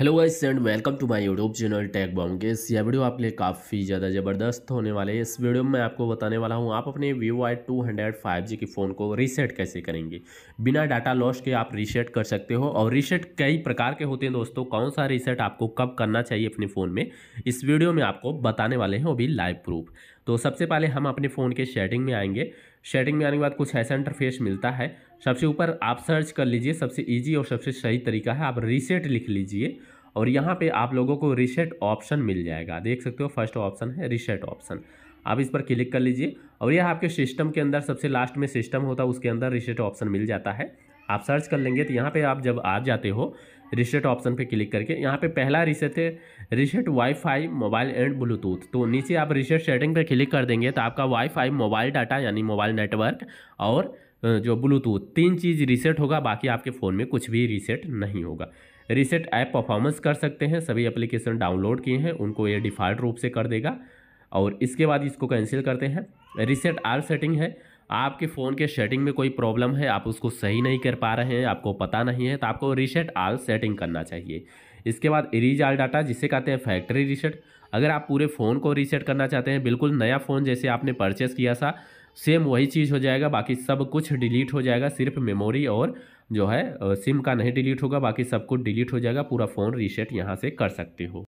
hello guys and welcome to my YouTube channel टैग बॉम के यह वीडियो आपके लिए काफ़ी ज़्यादा ज़बरदस्त होने वाले है इस वीडियो में मैं आपको बताने वाला हूँ आप अपने Vivo I two hundred five G के फ़ोन को रीसेट कैसे करेंगे बिना डाटा लॉस के आप रीसेट कर सकते हो और रीसेट कई प्रकार के होते हैं दोस्तों कौन सा रीसेट आपको कब करना चाहिए अपने फ़ोन में इस वीडियो में आपको बताने वाले हैं वो भी लाइव प्रूफ तो सबसे पहले हम अपने फ़ोन के शेडिंग में आएंगे शेडिंग में आने के बाद कुछ ऐसा इंटरफेस मिलता है सबसे ऊपर आप सर्च कर लीजिए सबसे ईजी और सबसे सही तरीका है आप रीसेट लिख लीजिए और यहाँ पे आप लोगों को रीसेट ऑप्शन मिल जाएगा देख सकते हो फर्स्ट ऑप्शन है रीसेट ऑप्शन आप इस पर क्लिक कर लीजिए और यह आपके सिस्टम के अंदर सबसे लास्ट में सिस्टम होता है उसके अंदर रीसेट ऑप्शन मिल जाता है आप सर्च कर लेंगे तो यहाँ पे आप जब आ जाते हो रिसेट ऑप्शन पे क्लिक करके यहाँ पे पहला रिसेट है reset wifi mobile and bluetooth तो नीचे आप रिसेट सेटिंग पे क्लिक कर देंगे तो आपका वाईफाई मोबाइल डाटा यानी मोबाइल नेटवर्क और जो ब्लूटूथ तीन चीज़ रिसेट होगा बाकी आपके फ़ोन में कुछ भी रीसेट नहीं होगा रिसेट ऐप परफॉर्मेंस कर सकते हैं सभी एप्लीकेशन डाउनलोड किए हैं उनको ये डिफ़ॉल्ट रूप से कर देगा और इसके बाद इसको कैंसिल करते हैं रिसेट आल सेटिंग है आपके फ़ोन के सेटिंग में कोई प्रॉब्लम है आप उसको सही नहीं कर पा रहे हैं आपको पता नहीं है तो आपको रीसेट आल सेटिंग करना चाहिए इसके बाद इरीज आल डाटा जिसे कहते हैं फैक्ट्री रीसेट अगर आप पूरे फ़ोन को रीसेट करना चाहते हैं बिल्कुल नया फ़ोन जैसे आपने परचेस किया था सेम वही चीज़ हो जाएगा बाकी सब कुछ डिलीट हो जाएगा सिर्फ मेमोरी और जो है सिम का नहीं डिलीट होगा बाकी सब कुछ डिलीट हो जाएगा पूरा फ़ोन रीसेट यहाँ से कर सकते हो